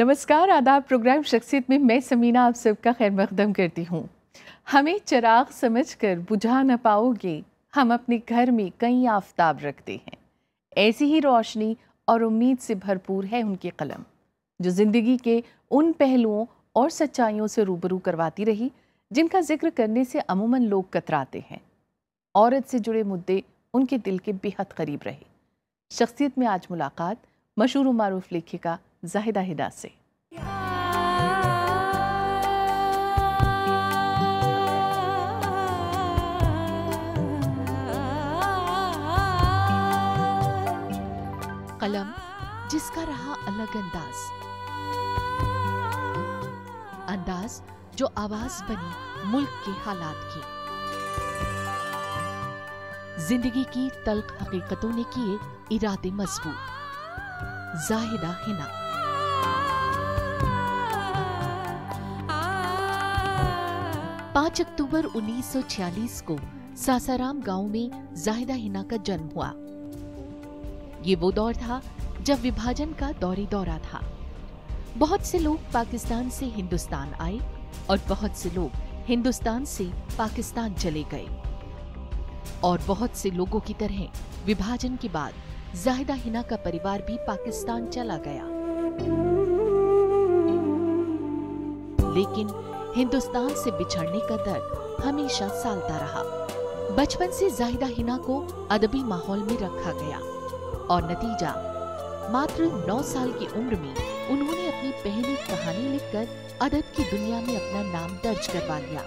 नमस्कार आदाब प्रोग्राम शख्सियत में मैं समीना आप सबका खैर मकदम करती हूँ हमें चिराग समझकर बुझा न पाओगे हम अपने घर में कई आफ्ताब रखते हैं ऐसी ही रोशनी और उम्मीद से भरपूर है उनकी कलम जो ज़िंदगी के उन पहलुओं और सच्चाइयों से रूबरू करवाती रही जिनका जिक्र करने से अमूमन लोग कतराते हैं औरत से जुड़े मुद्दे उनके दिल के बेहद करीब रहे शख्सियत में आज मुलाकात मशहूर मारूफ लेखिका जाहिदा हिदा से कलम जिसका रहा अलग अंदाज अंदाज जो आवाज बनी मुल्क के हालात की जिंदगी की तल्ख हकीकतों ने किए इरादे मजबूत जाहिदा हिना 5 अक्टूबर 1946 को सासाराम गांव में जाहिदा हिना का जन्म हुआ ये वो दौर था जब विभाजन का दौरी दौरा था बहुत से लोग पाकिस्तान से हिंदुस्तान आए और बहुत से लोग हिंदुस्तान से पाकिस्तान चले गए और बहुत से लोगों की तरह विभाजन के बाद जाहिदा हिना का परिवार भी पाकिस्तान चला गया लेकिन हिंदुस्तान से बिछड़ने का दर्द हमेशा सालता रहा बचपन से जाहिदा हिना को अदबी माहौल में रखा गया और नतीजा मात्र 9 साल की उम्र में उन्होंने अपनी पहली कहानी लिखकर अदब की दुनिया में अपना नाम दर्ज करवा लिया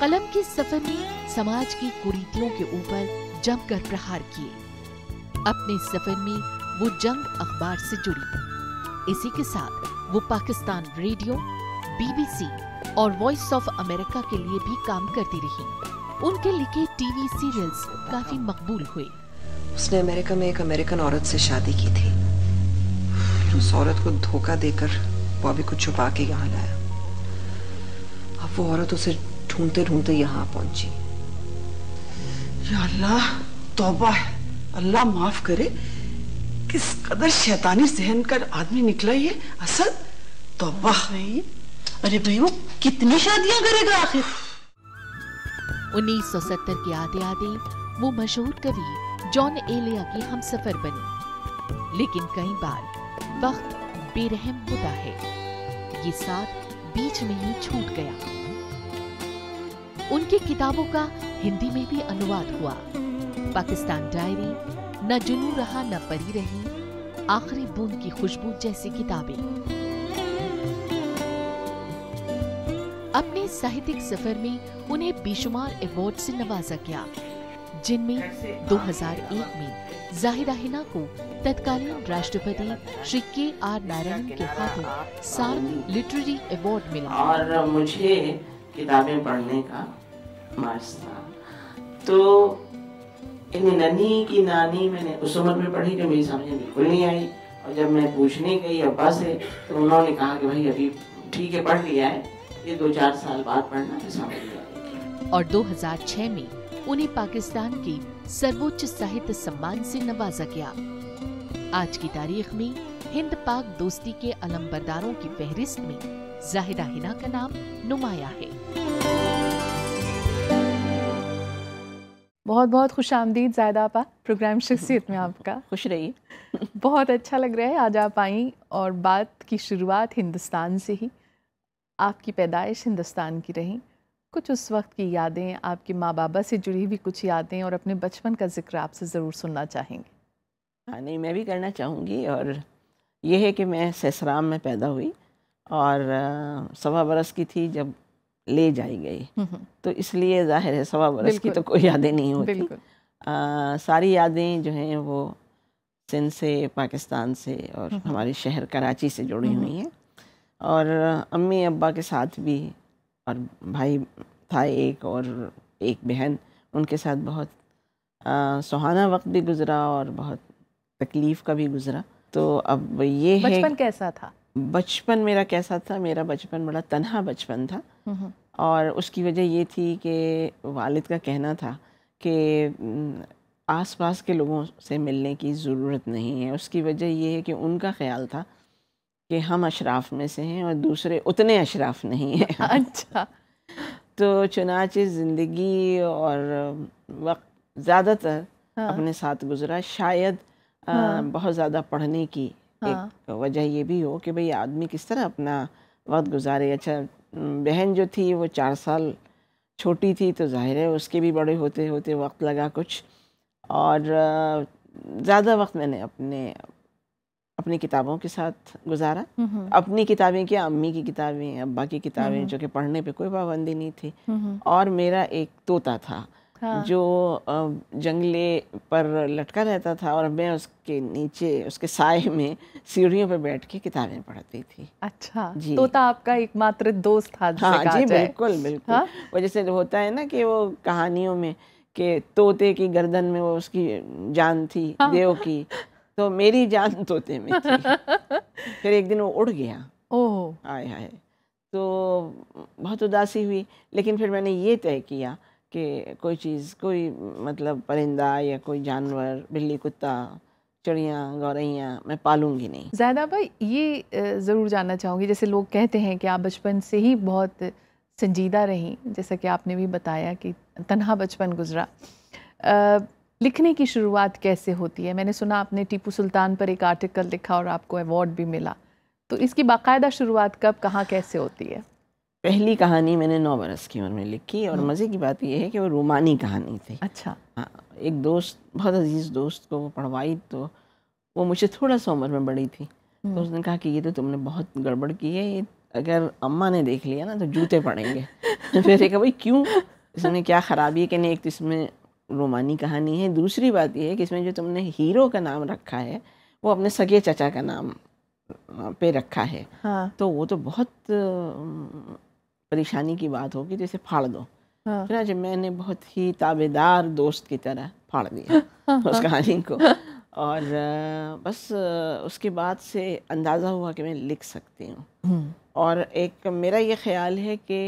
कलम के सफर में समाज की कुरीतियों के ऊपर जमकर प्रहार किए अपने सफर में वो जंग अखबार से जुड़ी इसी के साथ वो पाकिस्तान रेडियो बीबीसी और वॉइस ऑफ अमेरिका के लिए भी काम करती रही उनके लिखे टीवी सीरियल्स काफी मकबूल हुए उसने अमेरिका में एक अमेरिकन औरत से शादी की थी फिर उस औरत को धोखा देकर बॉबी को छुपा के यहाँ लाया अब वो औरत उसे ढूंढते ढूंढते यहाँ पहुंची अल्लाह तोबा है अल्लाह माफ करे किस कदर शैतानी जहन कर आदमी निकला ये असद तोबा नहीं अरे भाई वो कितनी शादियां करेगा आखिर 1970 के आधे आधे वो मशहूर कवि जॉन एलिया की हम सफर बनी लेकिन कई बार वक्त बेरहम होता है ये साथ बीच में ही छूट गया उनकी किताबों का हिंदी में भी अनुवाद हुआ पाकिस्तान डायरी न जुनू रहा न परी रही आखिरी बूंद की खुशबू जैसी किताबें अपने साहित्यिक सफर में उन्हें बेशुमार अवार्ड से नवाजा गया जिनमें 2001 में जाहिदा हिना को तत्कालीन राष्ट्रपति श्री के आर नारायण के हाथों सार्क लिटरेरी अवार्ड मिला और मुझे किताबें पढ़ने का मार्च था तो इन्हें नन्ही की नानी मैंने उस उम्र में पढ़ी जो मेरी समझ बिल्कुल नहीं आई और जब मैं पूछने गई अब्बा से तो उन्होंने कहा कि भाई अभी ठीक है पढ़ लिया है ये दो चार साल बाद पढ़ना तो समझ में और 2006 में उन्हें पाकिस्तान के सर्वोच्च साहित्य सम्मान से नवाजा गया आज की तारीख में हिंद पाक दोस्ती के अलमबरदारों की फहरिस्त में जाहिदा हिना का नाम नुमाया है बहुत बहुत खुश आमदीद जायदा आपा प्रोग्राम शख्सियत में आपका खुश रहिए बहुत अच्छा लग रहा है आज आप आई और बात की शुरुआत हिंदुस्तान से ही आपकी पैदाइश हिंदुस्तान की रही कुछ उस वक्त की यादें आपके माँ बाबा से जुड़ी हुई कुछ यादें और अपने बचपन का जिक्र आपसे ज़रूर सुनना चाहेंगे हाँ नहीं मैं भी करना चाहूँगी और यह है कि मैं ससराम में पैदा हुई और सवा बरस की थी जब ले जाई गई तो इसलिए जाहिर है सवा बरस की तो कोई यादें नहीं होती आ, सारी यादें जो हैं वो सिंध से पाकिस्तान से और हमारे शहर कराची से जुड़ी हुई हैं और अम्मी अब्बा के साथ भी और भाई था एक और एक बहन उनके साथ बहुत आ, सुहाना वक्त भी गुज़रा और बहुत तकलीफ़ का भी गुज़रा तो अब ये है बचपन कैसा था बचपन मेरा कैसा था मेरा बचपन बड़ा तनहा बचपन था और उसकी वजह ये थी कि वालिद का कहना था कि आसपास के लोगों से मिलने की ज़रूरत नहीं है उसकी वजह यह है कि उनका ख्याल था कि हम अशराफ में से हैं और दूसरे उतने अशराफ नहीं हैं अच्छा तो चुनाच ज़िंदगी और वक्त ज़्यादातर हाँ। अपने साथ गुजरा शायद हाँ। आ, बहुत ज़्यादा पढ़ने की हाँ। एक वजह ये भी हो कि भाई आदमी किस तरह अपना वक्त गुजारे अच्छा बहन जो थी वो चार साल छोटी थी तो जाहिर है उसके भी बड़े होते होते वक्त लगा कुछ और ज़्यादा वक्त मैंने अपने अपनी किताबों के साथ गुजारा अपनी किताबें क्या अम्मी की किताबें अब्बा की किताबें जो कि पढ़ने पे कोई पाबंदी नहीं थी और मेरा एक तोता था हाँ। जो जंगले पर लटका रहता था और मैं उसके नीचे उसके साय में सीढ़ियों पर बैठ के किताबें पढ़ती थी अच्छा जी तोता आपका एकमात्र दोस्त था हाँ जी बिल्कुल बिल्कुल हाँ? वो जैसे होता है ना कि वो कहानियों में के तोते की गर्दन में वो उसकी जान थी हाँ। देव की तो मेरी जान तोते में थी फिर एक दिन वो उड़ गया ओह आय हाय तो बहुत उदासी हुई लेकिन फिर मैंने ये तय किया कि कोई चीज़ कोई मतलब परिंदा या कोई जानवर बिल्ली कुत्ता चिड़िया गौरैया मैं पालूंगी नहीं ज्यादा भाई ये ज़रूर जानना चाहूँगी जैसे लोग कहते हैं कि आप बचपन से ही बहुत संजीदा रहीं जैसा कि आपने भी बताया कि तनहा बचपन गुजरा लिखने की शुरुआत कैसे होती है मैंने सुना आपने टीपू सुल्तान पर एक आर्टिकल लिखा और आपको अवार्ड भी मिला तो इसकी बाकायदा शुरुआत कब कहाँ कैसे होती है पहली कहानी मैंने नौ बरस की उम्र में लिखी और हम्म। मज़े की बात यह है कि वो रोमानी कहानी थी अच्छा हाँ एक दोस्त बहुत अजीज़ दोस्त को वो पढ़वाई तो वो मुझे थोड़ा सा उम्र में बड़ी थी तो हम्म। उसने कहा कि ये तो तुमने बहुत गड़बड़ की है ये अगर अम्मा ने देख लिया ना तो जूते पड़ेंगे तो फिर कहा भाई क्यों इसमें क्या ख़राबी है कि नहीं एक तो इसमें रोमानी कहानी है दूसरी बात यह है कि इसमें जो तुमने हीरो का नाम रखा है वो अपने सगे चचा का नाम पे रखा है हाँ। तो वो तो बहुत परेशानी की बात होगी जैसे तो फाड़ दो हाँ। जब मैंने बहुत ही ताबेदार दोस्त की तरह फाड़ दिया हाँ। उस कहानी को और बस उसके बाद से अंदाज़ा हुआ कि मैं लिख सकती हूँ हम्म। और एक मेरा ये ख्याल है कि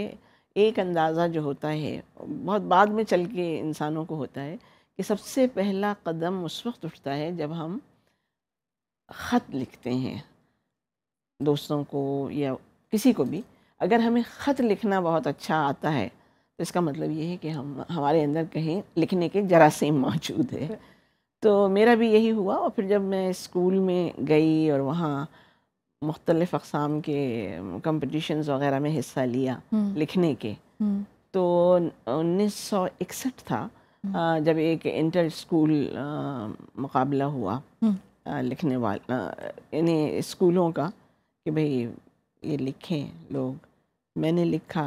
एक अंदाज़ा जो होता है बहुत बाद में चल के इंसानों को होता है कि सबसे पहला कदम उस वक्त उठता है जब हम ख़त लिखते हैं दोस्तों को या किसी को भी अगर हमें ख़त लिखना बहुत अच्छा आता है तो इसका मतलब ये है कि हम हमारे अंदर कहीं लिखने के जरासीम मौजूद है तो मेरा भी यही हुआ और फिर जब मैं स्कूल में गई और वहाँ मुख्तलिफ़ अकसाम के कम्पटिशन वगैरह में हिस्सा लिया हम्म। लिखने के हम्म। तो उन्नीस सौ इकसठ था हम्म। जब एक इंटर स्कूल मुकाबला हुआ लिखने वाला इन्हें स्कूलों का कि भाई ये लिखें लोग मैंने लिखा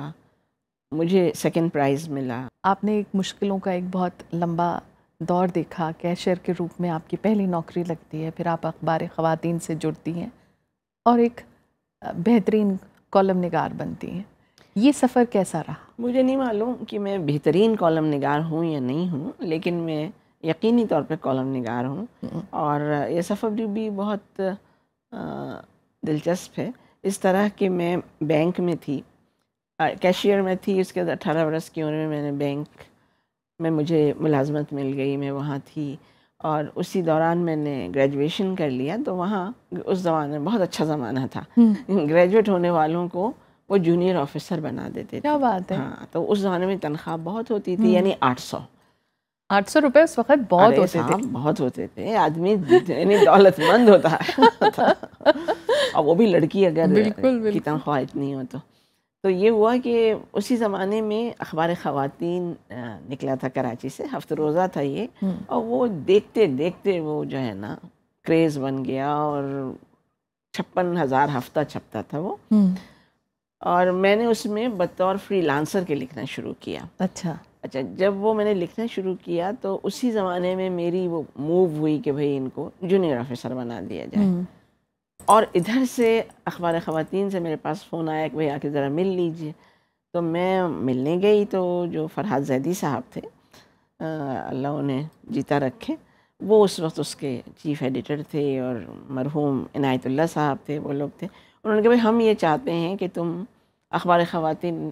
मुझे सेकंड प्राइज़ मिला आपने एक मुश्किलों का एक बहुत लंबा दौर देखा कैशियर के रूप में आपकी पहली नौकरी लगती है फिर आप अखबार ख़वातीन से जुड़ती हैं और एक बेहतरीन कॉलम नगार बनती हैं ये सफ़र कैसा रहा मुझे नहीं मालूम कि मैं बेहतरीन कॉलम नगार हूँ या नहीं हूँ लेकिन मैं यकीनी तौर पे कॉलम नगार हूँ हम्म। और ये सफ़र भी बहुत दिलचस्प है इस तरह कि मैं बैंक में थी कैशियर में थी उसके बाद अठारह बरस की उम्र में मैंने बैंक में मुझे मुलाजमत मिल गई मैं वहाँ थी और उसी दौरान मैंने ग्रेजुएशन कर लिया तो वहाँ उस ज़माने में बहुत अच्छा ज़माना था ग्रेजुएट हम्म। होने वालों को वो जूनियर ऑफिसर बना देते थे क्या बात है हाँ तो उस ज़माने में तनख्वाह बहुत होती थी हम्म। यानी आठ सौ आठ सौ रुपये उस वक्त बहुत होते थे बहुत होते थे आदमी यानी दौलतमंद होता है और वो भी लड़की अगर बिल्कुल, बिल्कुल। की तनख्वाह इतनी हो तो तो ये हुआ कि उसी ज़माने में अखबार ख़वातीन निकला था कराची से हफ्त रोज़ा था ये और वो देखते देखते वो जो है ना क्रेज़ बन गया और छप्पन हज़ार हफ्ता छपता था वो और मैंने उसमें बतौर फ्रीलांसर के लिखना शुरू किया अच्छा अच्छा जब वो मैंने लिखना शुरू किया तो उसी ज़माने में मेरी वो मूव हुई कि भाई इनको जूनियर ऑफिसर बना दिया जाए और इधर से अखबार ख़वान से मेरे पास फ़ोन आया कि भाई आके ज़रा मिल लीजिए तो मैं मिलने गई तो जो फरहाद जैदी साहब थे अल्लाह उन्हें जीता रखे वो उस वक्त उसके चीफ़ एडिटर थे और मरहूम इनायतुल्ला साहब थे वो लोग थे उन्होंने कहा भाई हम ये चाहते हैं कि तुम अखबार ख़वान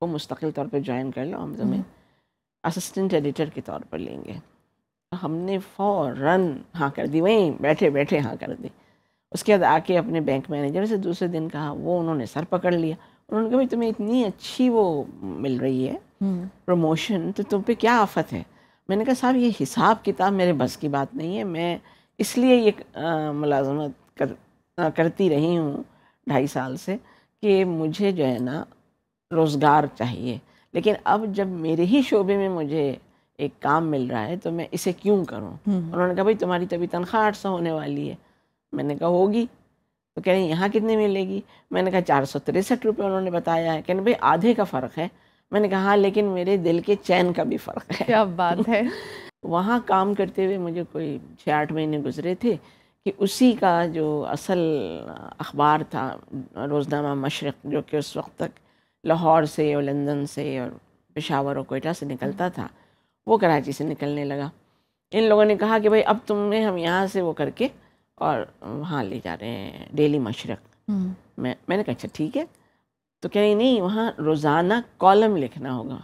को मुस्तकिल तौर पर ज्वाइन कर लो हम हम्म। तुम्हें असटेंट एडिटर के तौर पर लेंगे हमने फ़ौर हाँ कर दी वहीं बैठे बैठे हाँ कर दी उसके बाद आके अपने बैंक मैनेजर से दूसरे दिन कहा वो उन्होंने सर पकड़ लिया उन्होंने कहा तुम्हें इतनी अच्छी वो मिल रही है प्रमोशन हम्म। तो तुम पे क्या आफत है मैंने कहा साहब ये हिसाब किताब मेरे बस की बात नहीं है मैं इसलिए ये मुलाजमत कर आ, करती रही हूँ ढाई साल से कि मुझे जो है ना रोज़गार चाहिए लेकिन अब जब मेरे ही शोबे में मुझे एक काम मिल रहा है तो मैं इसे क्यों करूँ हम्म। उन्होंने कहा भाई तुम्हारी तभी तनख्वाह आठ सौ होने वाली है मैंने कहा होगी तो कह हैं यहाँ कितने मिलेगी मैंने कहा चार सौ तिरसठ रुपये उन्होंने बताया है कहने भाई आधे का फ़र्क है मैंने कहा हाँ लेकिन मेरे दिल के चैन का भी फ़र्क है क्या बात है वहाँ काम करते हुए मुझे कोई छः आठ महीने गुजरे थे कि उसी का जो असल अखबार था रोज़नामा मशरक़ जो कि उस वक्त तक लाहौर से और लंदन से और पेशावर और कोयटा से निकलता था वो कराची से निकलने लगा इन लोगों ने कहा कि भाई अब तुमने हम यहाँ से वो करके और वहाँ ले जा रहे हैं डेली मशरक हम्म। मैं मैंने कहा अच्छा ठीक है तो कह रही नहीं वहाँ रोज़ाना कॉलम लिखना होगा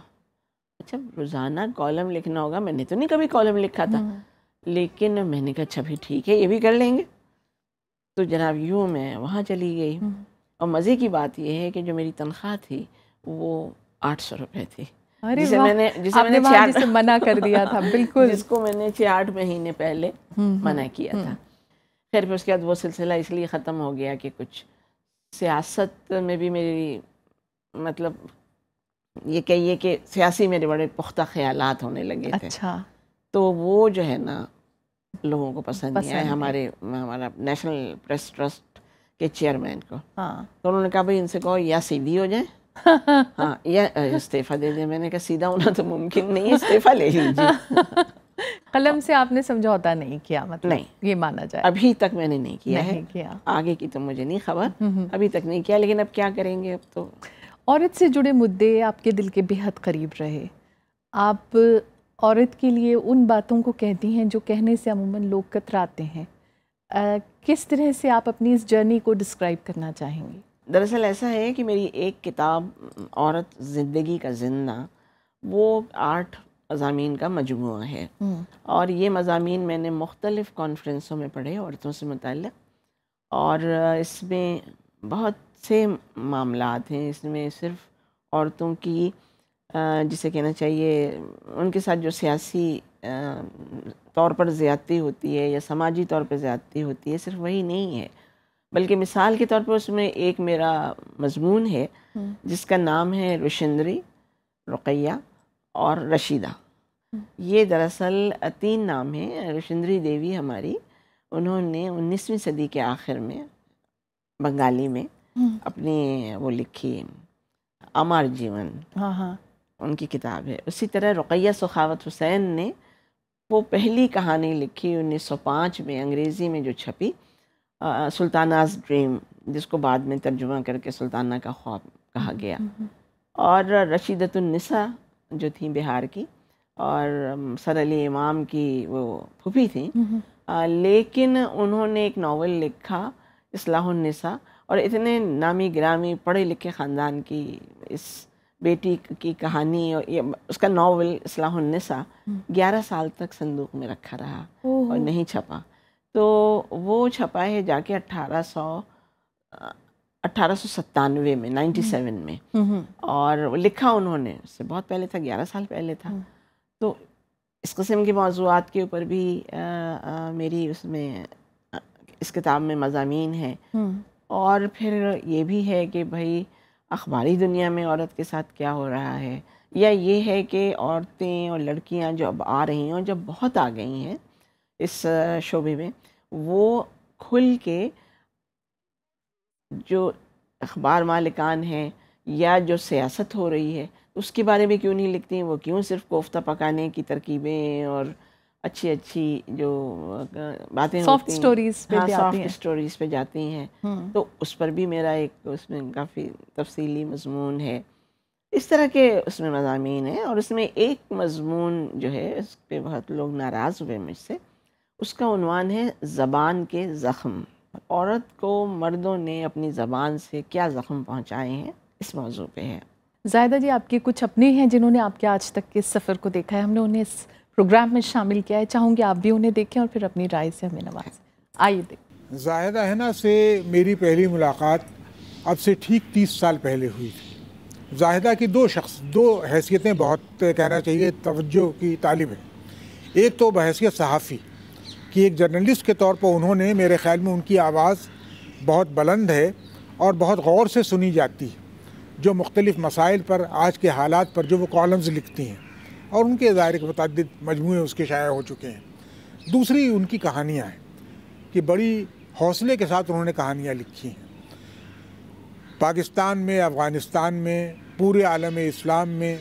अच्छा रोज़ाना कॉलम लिखना होगा मैंने तो नहीं कभी कॉलम लिखा था हम्म। लेकिन मैंने कहा अच्छा भी ठीक है ये भी कर लेंगे तो जनाब यूँ मैं वहाँ चली गई हम्म। और मज़े की बात यह है कि जो मेरी तनख्वाह थी वो आठ सौ रुपये थी जिसे मैंने जिसे मैंने जिसे मना कर दिया था बिल्कुल जिसको मैंने छः आठ महीने पहले मना किया था खैर फिर उसके बाद वो सिलसिला इसलिए ख़त्म हो गया कि कुछ सियासत में भी मेरी मतलब ये कहिए कि सियासी मेरे बड़े पुख्ता ख्याल होने लगे अच्छा। थे अच्छा तो वो जो है ना लोगों को पसंद, पसंद नहीं आया हमारे हमारा नेशनल प्रेस ट्रस्ट के चेयरमैन को हाँ तो उन्होंने कहा भाई इनसे कहो या सीधी हो जाए हाँ या इस्तीफ़ा दे दें मैंने कहा सीधा होना तो मुमकिन नहीं है इस्तीफ़ा ले लीजिए कलम से आपने समझौता नहीं किया मतलब नहीं ये माना जाए अभी तक मैंने नहीं किया नहीं है किया आगे की तो मुझे नहीं खबर अभी तक नहीं किया लेकिन अब क्या करेंगे अब तो औरत से जुड़े मुद्दे आपके दिल के बेहद करीब रहे आप औरत के लिए उन बातों को कहती हैं जो कहने से अमूमन लोग कतराते हैं आ, किस तरह से आप अपनी इस जर्नी को डिस्क्राइब करना चाहेंगे दरअसल ऐसा है कि मेरी एक किताब औरत ज़िंदगी का जिंदा वो आठ मजामी का मजमू है हम्म। और ये मजामी मैंने मुख्तलिफ़ कॉन्फ्रेंसों में पढ़े औरतों से मुतल और इसमें बहुत से मामला हैं इसमें सिर्फ औरतों की जिसे कहना चाहिए उनके साथ जो सियासी तौर पर ज़्यादती होती है या समाजी तौर पर ज़्यादती होती है सिर्फ वही नहीं है बल्कि मिसाल के तौर पर उसमें एक मेरा मजमून है हम्म। जिसका नाम है रुशंदरी रुकैया और रशीदा ये दरअसल तीन नाम हैं रुशिंद्री देवी हमारी उन्होंने 19वीं सदी के आखिर में बंगाली में हम्म। अपनी वो लिखी अमर जीवन हाँ हाँ उनकी किताब है उसी तरह रुकैया सखावत हुसैन ने वो पहली कहानी लिखी 1905 में अंग्रेज़ी में जो छपी सुल्तानाज ड्रीम जिसको बाद में तर्जुमा करके सुल्ताना का ख्वाब कहा हम्म, गया हम्म, और रशीदतुलनिसा जो थी बिहार की और सर अली इमाम की वो फूफी थी आ, लेकिन उन्होंने एक नावल लिखा इसलाहनिसा और इतने नामी ग्रामी पढ़े लिखे ख़ानदान की इस बेटी की कहानी और ये उसका नावल इसलाहनिसा हम्म। ग्यारह साल तक संदूक में रखा रहा और नहीं छपा तो वो छपा है जाके अट्ठारह सौ अट्ठारह में हम्म। नाइन्टी सेवन में और लिखा उन्होंने उससे बहुत पहले था ग्यारह साल पहले था हम्म। इस कस्म के मौजूद के ऊपर भी आ, आ, मेरी उसमें इस किताब में मजामी है हम्म। और फिर ये भी है कि भाई अखबारी दुनिया में औरत के साथ क्या हो रहा है या ये है कि औरतें और लड़कियां जो अब आ रही हैं और जब बहुत आ गई हैं इस शोबे में वो खुल के जो अखबार मालिकान हैं या जो सियासत हो रही है उसके बारे में क्यों नहीं लिखती हैं वो क्यों सिर्फ कोफ्ता पकाने की तरकीबें और अच्छी अच्छी जो बातें सॉफ्ट स्टोरीज पे हाँ, सॉफ्ट स्टोरीज पे जाती हैं हम्म। तो उस पर भी मेरा एक उसमें काफ़ी तफसीली मजमून है इस तरह के उसमें मजामी हैं और उसमें एक मजमून जो है उस पर बहुत लोग नाराज़ हुए मुझसे उसका उनवान है ज़बान के ज़ख़म औरत को मर्दों ने अपनी ज़बान से क्या ज़ख़म पहुँचाए हैं इस मौजू पे है जायदा जी आपके कुछ अपने हैं जिन्होंने आपके आज तक के सफ़र को देखा है हमने उन्हें इस प्रोग्राम में शामिल किया है चाहूँगी आप भी उन्हें देखें और फिर अपनी राय से हमें नवाज आइए देखें जायद अहना से मेरी पहली मुलाकात अब से ठीक तीस साल पहले हुई थी जाहिदा की दो शख्स दो हैसियतें बहुत कहना चाहिए तवज्जो की तालिब है एक तो बहसीत सहाफ़ी कि एक जर्नलिस्ट के तौर पर उन्होंने मेरे ख़्याल में उनकी आवाज़ बहुत बुलंद है और बहुत गौर से सुनी जाती है जो मुख्तलिफ़ मसाइल पर आज के हालात पर जो वो कॉलम्स लिखती हैं और उनके ज़ाहिर के मतद मजमू उसके शाया हो चुके हैं दूसरी उनकी कहानियाँ हैं कि बड़ी हौसले के साथ उन्होंने कहानियाँ लिखी हैं पाकिस्तान में अफ़गानिस्तान में पूरे आलम इस्लाम में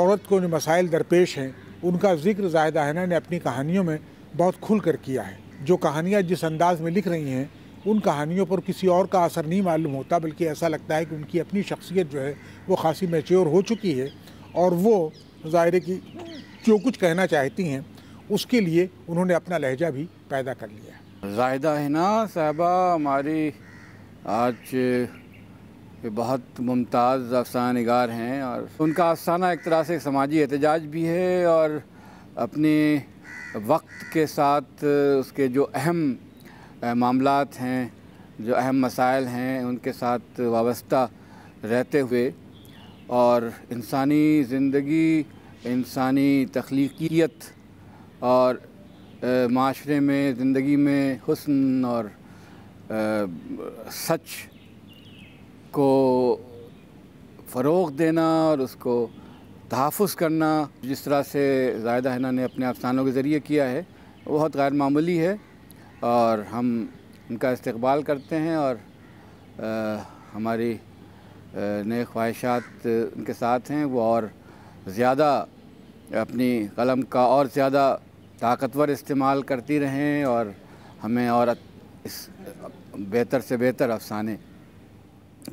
औरत को जो मसाइल दरपेश हैं उनका जिक्र जाहिदा हैना ने अपनी कहानियों में बहुत खुल कर किया है जो कहानियाँ जिस अंदाज में लिख रही हैं उन कहानियों पर किसी और का असर नहीं मालूम होता बल्कि ऐसा लगता है कि उनकी अपनी शख्सियत जो है वो खासी मेच्योर हो चुकी है और वो ज़ाहिर की जो कुछ कहना चाहती हैं उसके लिए उन्होंने अपना लहजा भी पैदा कर लिया जायदा हिना साहबा हमारी आज बहुत मुमताज़ अफसाना नगार हैं और उनका अफसाना एक तरह से समाजी एहतजाज भी है और अपने वक्त के साथ उसके जो अहम मामला हैं जो अहम मसाइल हैं उनके साथ वाबस्ता रहते हुए और इंसानी ज़िंदगी इंसानी तख्लीकियत और माशरे में ज़िंदगी में हसन और आ, सच को फ़रोग देना और उसको तहफ़ करना जिस तरह से जायदा हना ने अपने अफसानों के ज़रिए किया है बहुत गैरमूली है और हम उनका इस्तबाल करते हैं और आ, हमारी नए ख्वाहिशात उनके साथ हैं वो और ज़्यादा अपनी कलम का और ज़्यादा ताकतवर इस्तेमाल करती रहें और हमें और इस बेहतर से बेहतर अफसाने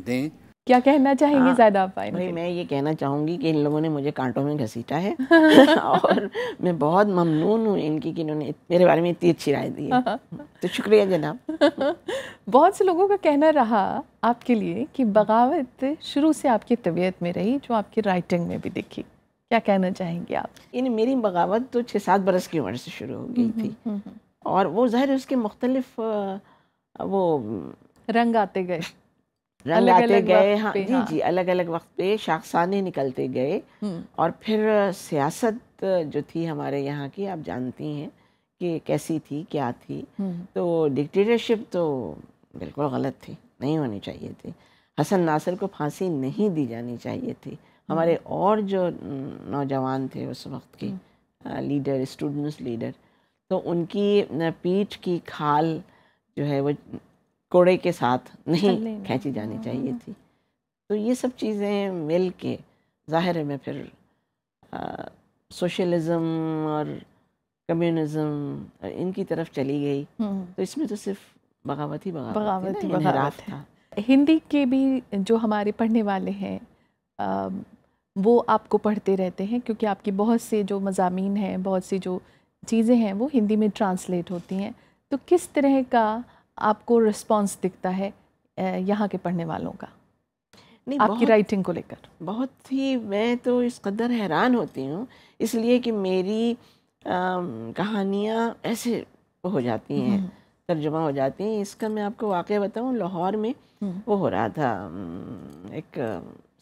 दें क्या कहना चाहेंगे हाँ। ज्यादा आप भाई मैं ये कहना चाहूँगी कि इन लोगों ने मुझे कांटों में घसीटा है और मैं बहुत ममनून हूँ इनकी कि इन्होंने मेरे बारे में इतनी अच्छी राय दी है तो शुक्रिया जनाब बहुत से लोगों का कहना रहा आपके लिए कि बगावत शुरू से आपकी तबीयत में रही जो आपकी राइटिंग में भी दिखी क्या कहना चाहेंगे आप इन मेरी बगावत तो छः सात बरस की उम्र से शुरू हो गई थी हम्म, हम्म, हम्म। और वो ज़ाहिर उसके मुख्तलिफ वो रंग आते गए रंग अलग आते अलग गए हाँ जी हाँ। जी अलग अलग वक्त पे शाखसाने निकलते गए हम्म। और फिर सियासत जो थी हमारे यहाँ की आप जानती हैं कि कैसी थी क्या थी हम्म। तो डिक्टेटरशिप तो बिल्कुल गलत थी नहीं होनी चाहिए थी हसन नासिर को फांसी नहीं दी जानी चाहिए थी हमारे हम्म। और जो नौजवान थे उस वक्त के लीडर स्टूडेंट्स लीडर तो उनकी पीठ की खाल जो है वो कोड़े के साथ नहीं खींची जानी हाँ, चाहिए हाँ, थी हाँ। तो ये सब चीज़ें मिल के ज़ाहिर है मैं फिर सोशलिज्म और कम्युनिज्म इनकी तरफ चली गई हम्म। तो इसमें तो सिर्फ बगावत ही बगावत बगावत ही बगावत था हिंदी के भी जो हमारे पढ़ने वाले हैं वो आपको पढ़ते रहते हैं क्योंकि आपकी बहुत से जो मजामी हैं बहुत सी जो चीज़ें हैं वो हिंदी में ट्रांसलेट होती हैं तो किस तरह का आपको रिस्पॉन्स दिखता है यहाँ के पढ़ने वालों का नहीं आपकी राइटिंग को लेकर बहुत ही मैं तो इस कदर हैरान होती हूँ इसलिए कि मेरी कहानियाँ ऐसे हो जाती हैं हम्म। तर्जुमा हो जाती हैं इसका मैं आपको वाक़ बताऊँ लाहौर में हम्म। वो हो रहा था एक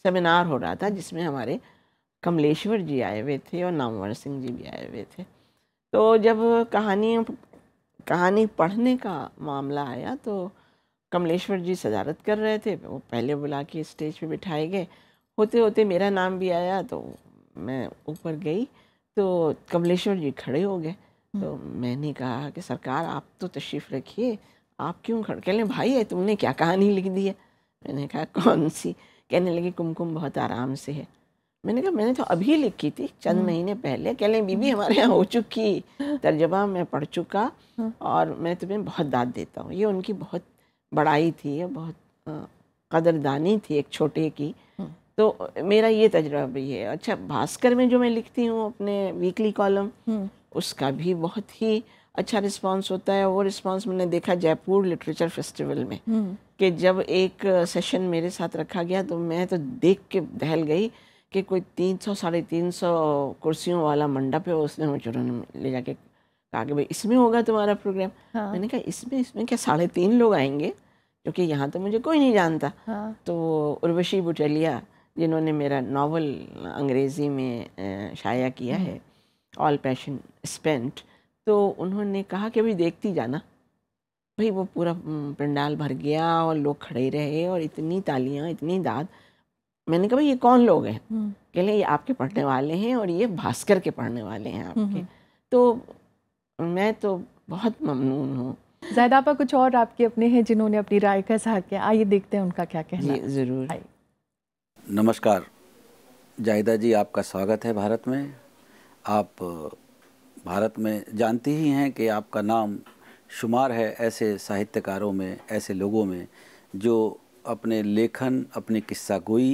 सेमिनार हो रहा था जिसमें हमारे कमलेश्वर जी आए हुए थे और नामवर सिंह जी भी आए हुए थे तो जब कहानियों कहानी पढ़ने का मामला आया तो कमलेश्वर जी सदारत कर रहे थे वो पहले बुला के स्टेज पे बिठाए गए होते होते मेरा नाम भी आया तो मैं ऊपर गई तो कमलेश्वर जी खड़े हो गए तो हम्म। मैंने कहा कि सरकार आप तो तशरीफ़ रखिए आप क्यों खड़े कहने भाई है तुमने क्या कहानी लिख दी है मैंने कहा कौन सी कहने लगी कुमकुम बहुत आराम से है मैंने कहा मैंने तो अभी लिखी थी चंद हम्म। महीने पहले कह लें बीबी हमारे यहाँ हो चुकी तर्जबा मैं पढ़ चुका हम्म। और मैं तुम्हें बहुत दाद देता हूँ ये उनकी बहुत बड़ाई थी बहुत कदरदानी थी एक छोटे की हम्म। तो मेरा ये तजर्बा भी है अच्छा भास्कर में जो मैं लिखती हूँ अपने वीकली कॉलम उसका भी बहुत ही अच्छा रिस्पांस होता है वो रिस्पांस मैंने देखा जयपुर लिटरेचर फेस्टिवल में कि जब एक सेशन मेरे साथ रखा गया तो मैं तो देख के दहल गई कि कोई तीन सौ साढ़े तीन सौ कुर्सियों वाला मंडप है उसने मुझे उन्होंने ले जाके कहा कि भाई इसमें होगा तुम्हारा प्रोग्राम हाँ। मैंने कहा इसमें इसमें क्या साढ़े तीन लोग आएंगे क्योंकि यहाँ तो मुझे कोई नहीं जानता हाँ। तो उर्वशी बुटलिया जिन्होंने मेरा नावल अंग्रेज़ी में शाया किया है ऑल पैशन स्पेंट तो उन्होंने कहा कि भाई देखती जाना भाई वो पूरा पंडाल भर गया और लोग खड़े रहे और इतनी तालियाँ इतनी दाद मैंने कहा ये कौन लोग हैं हम्म। कह ये आपके पढ़ने वाले हैं और ये भास्कर के पढ़ने वाले हैं आपके तो मैं तो बहुत ममनून हूँ जायदा पर कुछ और आपके अपने हैं जिन्होंने अपनी राय का इजहार किया आइए देखते हैं उनका क्या कहना जी ज़रूर नमस्कार जाहिदा जी आपका स्वागत है भारत में आप भारत में जानती ही हैं कि आपका नाम शुमार है ऐसे साहित्यकारों में ऐसे लोगों में जो अपने लेखन अपनी किस्सा गोई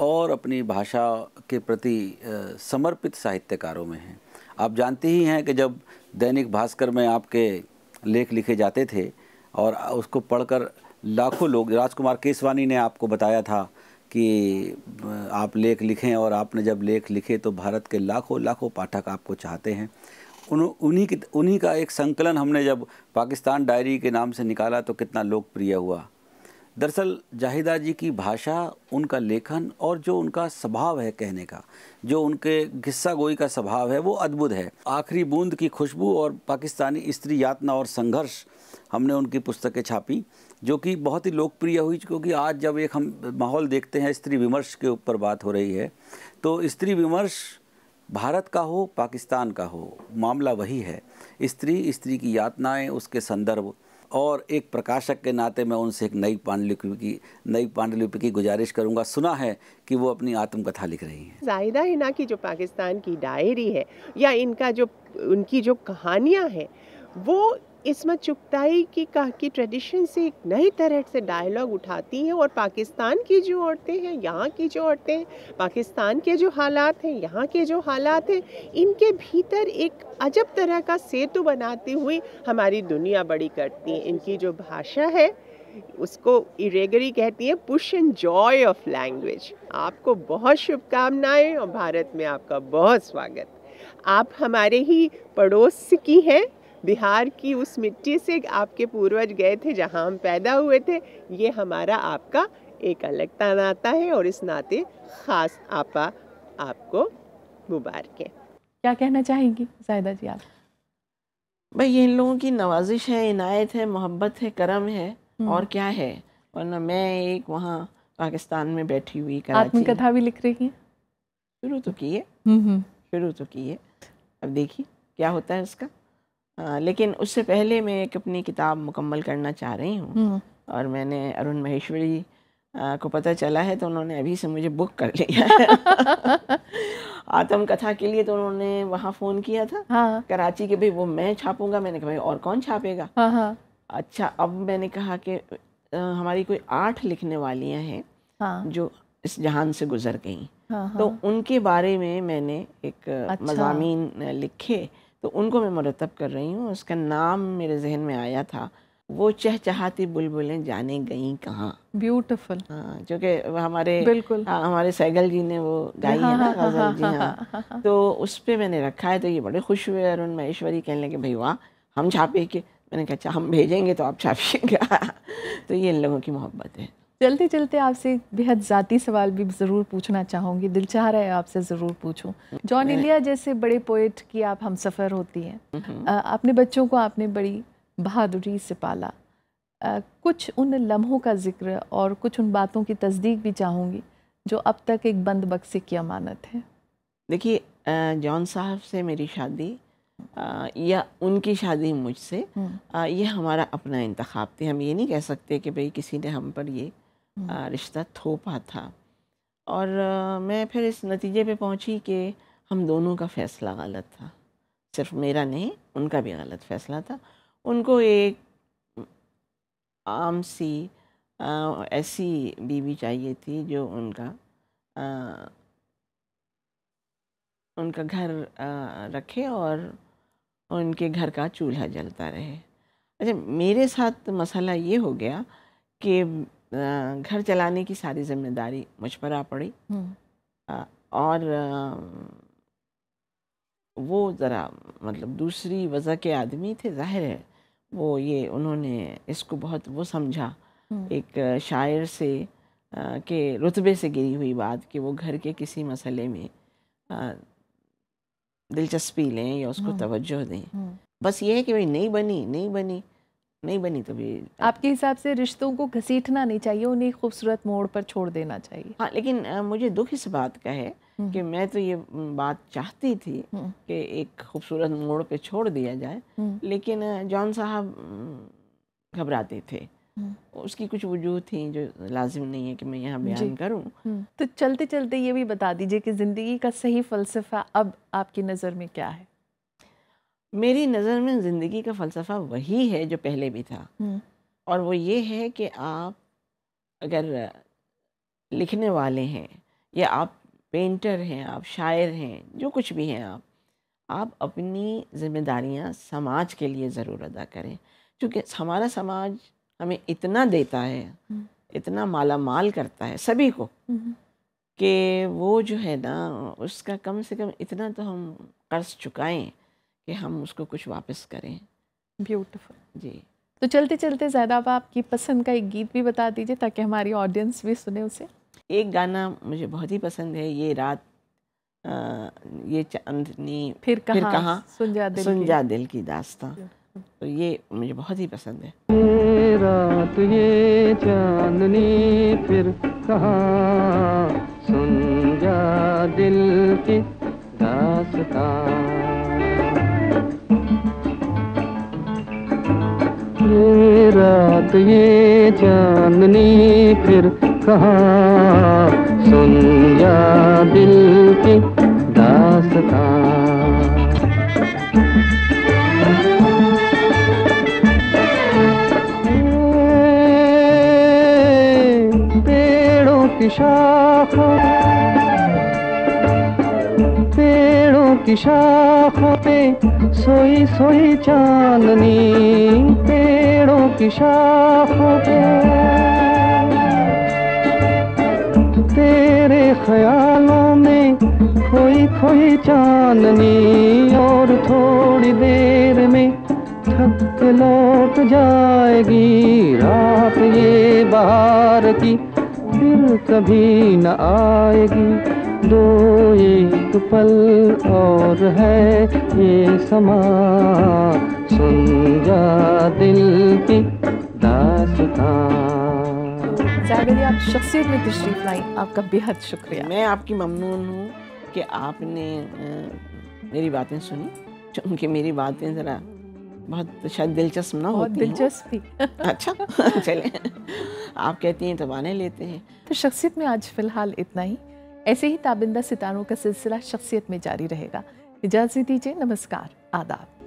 और अपनी भाषा के प्रति समर्पित साहित्यकारों में हैं आप जानते ही हैं कि जब दैनिक भास्कर में आपके लेख लिखे जाते थे और उसको पढ़कर लाखों लोग राजकुमार केसवानी ने आपको बताया था कि आप लेख लिखें और आपने जब लेख लिखे तो भारत के लाखों लाखों पाठक आपको चाहते हैं उन उन्हीं की उन्हीं का एक संकलन हमने जब पाकिस्तान डायरी के नाम से निकाला तो कितना लोकप्रिय हुआ दरअसल जाहिदा जी की भाषा उनका लेखन और जो उनका स्वभाव है कहने का जो उनके गिस्सा गोई का स्वभाव है वो अद्भुत है आखिरी बूंद की खुशबू और पाकिस्तानी स्त्री यातना और संघर्ष हमने उनकी पुस्तकें छापी जो कि बहुत ही लोकप्रिय हुई क्योंकि आज जब एक हम माहौल देखते हैं स्त्री विमर्श के ऊपर बात हो रही है तो स्त्री विमर्श भारत का हो पाकिस्तान का हो मामला वही है स्त्री स्त्री की यातनाएं उसके संदर्भ और एक प्रकाशक के नाते मैं उनसे एक नई पांडुलिपि की नई पांडुलिपि की गुजारिश करूंगा सुना है कि वो अपनी आत्मकथा लिख रही हैं जाहिदा हिना की जो पाकिस्तान की डायरी है या इनका जो उनकी जो कहानियाँ हैं वो इसमत चुगताई की का की ट्रेडिशन से एक नई तरह से डायलॉग उठाती हैं और पाकिस्तान की जो औरतें हैं यहाँ की जो औरतें हैं पाकिस्तान के जो हालात हैं यहाँ के जो हालात हैं इनके भीतर एक अजब तरह का सेतु बनाती हुई हमारी दुनिया बड़ी करती हैं इनकी जो भाषा है उसको इरेगरी कहती है push and joy of language आपको बहुत शुभकामनाएं और भारत में आपका बहुत स्वागत आप हमारे ही पड़ोस की हैं बिहार की उस मिट्टी से आपके पूर्वज गए थे जहाँ हम पैदा हुए थे ये हमारा आपका एक अलग नाता है और इस नाते ख़ास आपा आपको मुबारक है क्या कहना चाहेंगी जायदा जी आप भाई ये इन लोगों की नवाजिश है इनायत है मोहब्बत है करम है हम्म। और क्या है वरना मैं एक वहाँ पाकिस्तान में बैठी हुई कथा भी लिख रही है शुरू तो की है हम्म, हम्म। शुरू तो की है अब देखिए क्या होता है इसका लेकिन उससे पहले मैं एक अपनी किताब मुकम्मल करना चाह रही हूँ हम्म। और मैंने अरुण महेश्वरी को पता चला है तो उन्होंने अभी से मुझे बुक कर लिया आत्म कथा के लिए तो उन्होंने वहाँ फ़ोन किया था हाँ। कराची के भाई वो मैं छापूंगा मैंने कहा भाई और कौन छापेगा हाँ।, हाँ। अच्छा अब मैंने कहा कि हमारी कोई आठ लिखने वालियाँ हैं हाँ। जो इस जहान से गुजर गई हाँ, हाँ। तो हाँ। उनके बारे में मैंने एक अच्छा। मजामी लिखे तो उनको मैं मरतब कर रही हूँ उसका नाम मेरे जहन में आया था वो चहचहाती बुलबुलें जाने गई कहाँ ब्यूटिफुल हाँ हमारे बिल्कुल हाँ, हमारे सैगल जी ने वो गाई है ना हाँ, हाँ, गजल हाँ, जी हाँ तो उस पर मैंने रखा है तो ये बड़े खुश हुए अरुण महेश्वरी कहने लगे भाई वाह हम छापे के मैंने कहा अच्छा हम भेजेंगे तो आप छापिएगा तो ये इन लोगों की मोहब्बत है चलते चलते आपसे बेहद ज़ाती सवाल भी ज़रूर पूछना चाहूँगी दिल चाह रहा है आपसे ज़रूर पूछूँ जॉन इंडिया जैसे बड़े पोइट की आप हम सफ़र होती हैं हम्म। अपने बच्चों को आपने बड़ी बहादुरी से पाला आ, कुछ उन लम्हों का जिक्र और कुछ उन बातों की तस्दीक भी चाहूँगी जो अब तक एक बंद बक्से की अमानत है देखिए जॉन साहब से मेरी शादी आ, या उनकी शादी मुझसे हम्म। ये हमारा अपना इंतख्य थी हम ये नहीं कह सकते कि भाई किसी ने हम पर ये हम्म। रिश्ता थोपा था और मैं फिर इस नतीजे पे पहुंची कि हम दोनों का फ़ैसला गलत था सिर्फ मेरा नहीं उनका भी गलत फ़ैसला था उनको एक आम सी ऐसी बीवी चाहिए थी जो उनका आ, उनका घर आ, रखे और उनके घर का चूल्हा जलता रहे अच्छा मेरे साथ मसाला ये हो गया कि घर चलाने की सारी जिम्मेदारी मुझ पर आ पड़ी हम्म। और वो ज़रा मतलब दूसरी वजह के आदमी थे जाहिर है वो ये उन्होंने इसको बहुत वो समझा हम्म। एक शायर से के रुतबे से गिरी हुई बात कि वो घर के किसी मसले में दिलचस्पी लें या उसको हम्म। तवज्जो दें बस ये है कि भाई नहीं बनी नहीं बनी नहीं बनी तभी आपके हिसाब से रिश्तों को घसीटना नहीं चाहिए उन्हें खूबसूरत मोड़ पर छोड़ देना चाहिए हाँ लेकिन आ, मुझे दुख इस बात का है हम्म। कि मैं तो ये बात चाहती थी हम्म। कि एक खूबसूरत मोड़ पे छोड़ दिया जाए हम्म। लेकिन जॉन साहब घबराते थे उसकी कुछ वजूह थी जो लाजिम नहीं है कि मैं यहाँ बयान करूँ तो चलते चलते ये भी बता दीजिए कि ज़िंदगी का सही फ़लसफ़ा अब आपकी नज़र में क्या है मेरी नज़र में ज़िंदगी का फ़लसफ़ा वही है जो पहले भी था हम्म। और वो ये है कि आप अगर लिखने वाले हैं या आप पेंटर हैं आप शायर हैं जो कुछ भी हैं आप आप अपनी जिम्मेदारियां समाज के लिए ज़रूर अदा करें क्योंकि हमारा समाज हमें इतना देता है हम्म। इतना माला माल करता है सभी को हम्म। कि वो जो है ना उसका कम से कम इतना तो हम कर्ज चुकाएं कि हम उसको कुछ वापस करें ब्यूटीफुल जी तो चलते चलते ज़्यादा आपकी पसंद का एक गीत भी बता दीजिए ताकि हमारी ऑडियंस भी सुने उसे एक गाना मुझे बहुत ही पसंद है ये रात आ, ये चांदनी फिर कहाँ, फिर कहाँ सुन जा दिल सुन जा दिल की दास्तां तो ये मुझे बहुत ही पसंद है ये रात तो ये चांदनी फिर कहाँ सुन जा दिल की दास्तां ये रात ये चांदनी फिर कहाँ सुन जा दिल की दास्तां पेड़ों की शाखों पे सोई सोई चांदनी पेड़ों की शाखों पे तेरे ख्यालों में खोई खोई चांदनी और थोड़ी देर में थक लौट जाएगी रात ये बाहर की फिर कभी न आएगी दो एक पल और है ये समा सुन जा दिल की आप शख्सियत में तशरीफ लाई आपका बेहद शुक्रिया मैं आपकी ममनून हूँ कि आपने मेरी बातें सुनी क्योंकि मेरी बातें ज़रा बहुत शायद दिलचस्प ना होती दिलचस्प थी अच्छा चले आप कहती हैं तो माने लेते हैं तो शख्सियत में आज फ़िलहाल इतना ही ऐसे ही ताबिंदा सितारों का सिलसिला शख्सियत में जारी रहेगा इजाज़त दीजिए नमस्कार आदाब